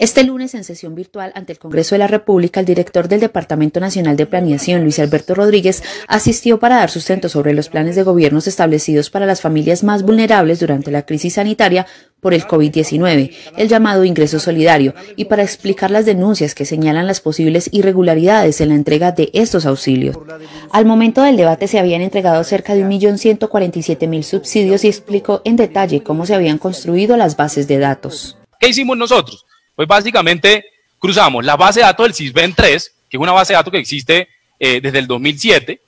Este lunes, en sesión virtual ante el Congreso de la República, el director del Departamento Nacional de Planeación, Luis Alberto Rodríguez, asistió para dar sustento sobre los planes de gobiernos establecidos para las familias más vulnerables durante la crisis sanitaria por el COVID-19, el llamado ingreso solidario, y para explicar las denuncias que señalan las posibles irregularidades en la entrega de estos auxilios. Al momento del debate se habían entregado cerca de 1.147.000 subsidios y explicó en detalle cómo se habían construido las bases de datos. ¿Qué hicimos nosotros? Pues básicamente cruzamos la base de datos del SISBEN 3, que es una base de datos que existe eh, desde el 2007,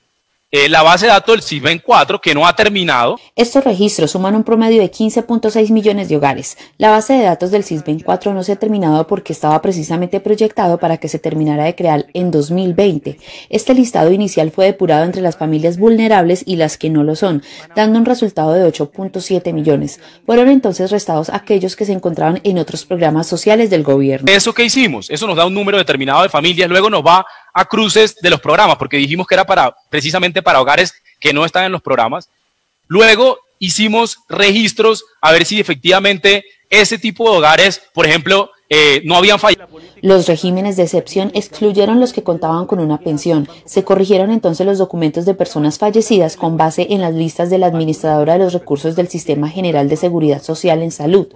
eh, la base de datos del SISBEN 4, que no ha terminado. Estos registros suman un promedio de 15.6 millones de hogares. La base de datos del SISBEN 4 no se ha terminado porque estaba precisamente proyectado para que se terminara de crear en 2020. Este listado inicial fue depurado entre las familias vulnerables y las que no lo son, dando un resultado de 8.7 millones. Fueron entonces restados aquellos que se encontraban en otros programas sociales del gobierno. ¿Eso que hicimos? Eso nos da un número determinado de familias, luego nos va a cruces de los programas, porque dijimos que era para precisamente para hogares que no están en los programas. Luego hicimos registros a ver si efectivamente ese tipo de hogares, por ejemplo, eh, no habían fallado. Los regímenes de excepción excluyeron los que contaban con una pensión. Se corrigieron entonces los documentos de personas fallecidas con base en las listas de la Administradora de los Recursos del Sistema General de Seguridad Social en Salud.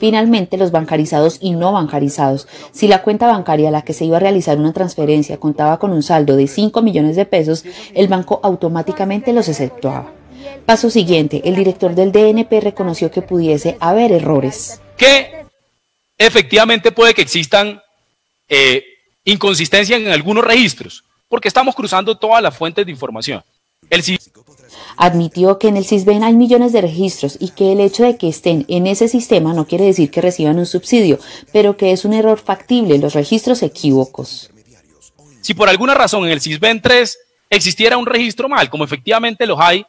Finalmente, los bancarizados y no bancarizados. Si la cuenta bancaria a la que se iba a realizar una transferencia contaba con un saldo de 5 millones de pesos, el banco automáticamente los exceptuaba. Paso siguiente, el director del DNP reconoció que pudiese haber errores. Que efectivamente puede que existan eh, inconsistencias en algunos registros, porque estamos cruzando todas las fuentes de información. El Admitió que en el CISBEN hay millones de registros y que el hecho de que estén en ese sistema no quiere decir que reciban un subsidio, pero que es un error factible, los registros equívocos. Si por alguna razón en el CISBEN 3 existiera un registro mal, como efectivamente los hay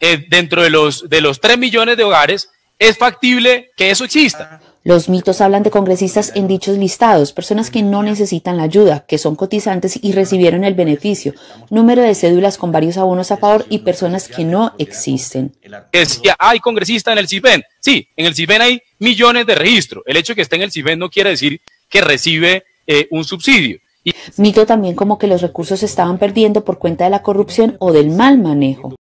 eh, dentro de los, de los 3 millones de hogares, es factible que eso exista. Los mitos hablan de congresistas en dichos listados, personas que no necesitan la ayuda, que son cotizantes y recibieron el beneficio, número de cédulas con varios abonos a favor y personas que no existen. hay congresista en el CIFEN. Sí, en el CIFEN hay millones de registros. El hecho de que esté en el CIFEN no quiere decir que recibe eh, un subsidio. Mito también como que los recursos se estaban perdiendo por cuenta de la corrupción o del mal manejo.